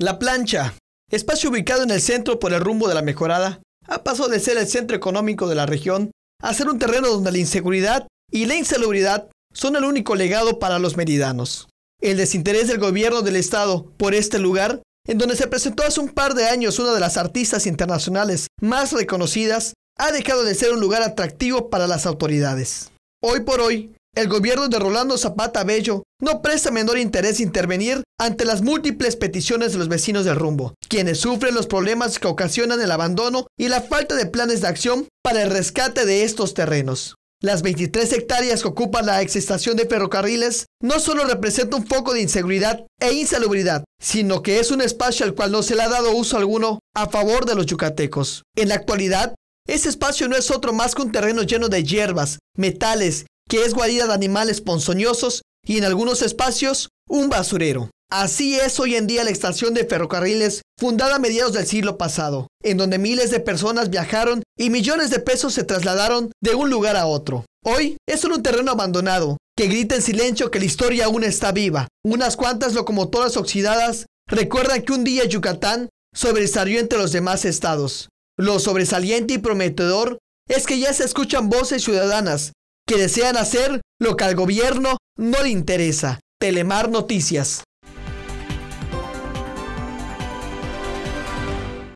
La plancha, espacio ubicado en el centro por el rumbo de la mejorada, ha pasado de ser el centro económico de la región a ser un terreno donde la inseguridad y la insalubridad son el único legado para los meridanos. El desinterés del gobierno del estado por este lugar, en donde se presentó hace un par de años una de las artistas internacionales más reconocidas, ha dejado de ser un lugar atractivo para las autoridades. Hoy por hoy, el gobierno de Rolando Zapata Bello no presta menor interés intervenir ante las múltiples peticiones de los vecinos del rumbo, quienes sufren los problemas que ocasionan el abandono y la falta de planes de acción para el rescate de estos terrenos. Las 23 hectáreas que ocupan la exestación de ferrocarriles no solo representa un foco de inseguridad e insalubridad, sino que es un espacio al cual no se le ha dado uso alguno a favor de los yucatecos. En la actualidad, ese espacio no es otro más que un terreno lleno de hierbas, metales que es guarida de animales ponzoñosos y en algunos espacios un basurero. Así es hoy en día la estación de ferrocarriles fundada a mediados del siglo pasado, en donde miles de personas viajaron y millones de pesos se trasladaron de un lugar a otro. Hoy es solo un terreno abandonado, que grita en silencio que la historia aún está viva. Unas cuantas locomotoras oxidadas recuerdan que un día Yucatán sobresalió entre los demás estados. Lo sobresaliente y prometedor es que ya se escuchan voces ciudadanas que desean hacer lo que al gobierno no le interesa. Telemar Noticias.